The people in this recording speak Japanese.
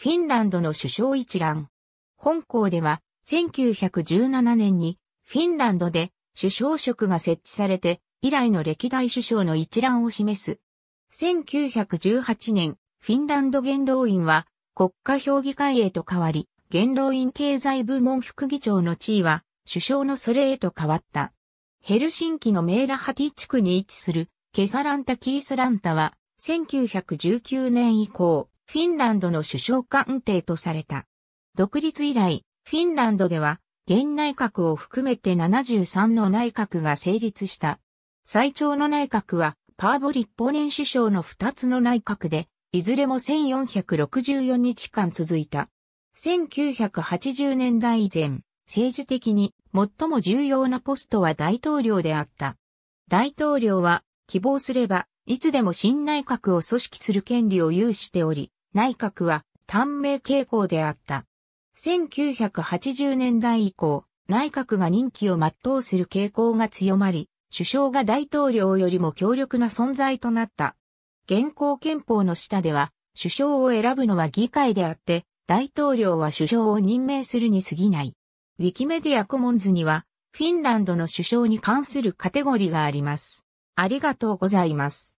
フィンランドの首相一覧。本校では、1917年にフィンランドで首相職が設置されて、以来の歴代首相の一覧を示す。1918年、フィンランド元老院は国家評議会へと変わり、元老院経済部門副議長の地位は首相のそれへと変わった。ヘルシンキのメーラハティ地区に位置するケサランタ・キースランタは1919年以降、フィンランドの首相官邸とされた。独立以来、フィンランドでは、現内閣を含めて73の内閣が成立した。最長の内閣は、パーボリッポーネン首相の2つの内閣で、いずれも1464日間続いた。1980年代以前、政治的に最も重要なポストは大統領であった。大統領は希望すればいつでも新内閣を組織する権利を有しており、内閣は短命傾向であった。1980年代以降、内閣が任期を全うする傾向が強まり、首相が大統領よりも強力な存在となった。現行憲法の下では、首相を選ぶのは議会であって、大統領は首相を任命するに過ぎない。ウィキメディアコモンズには、フィンランドの首相に関するカテゴリーがあります。ありがとうございます。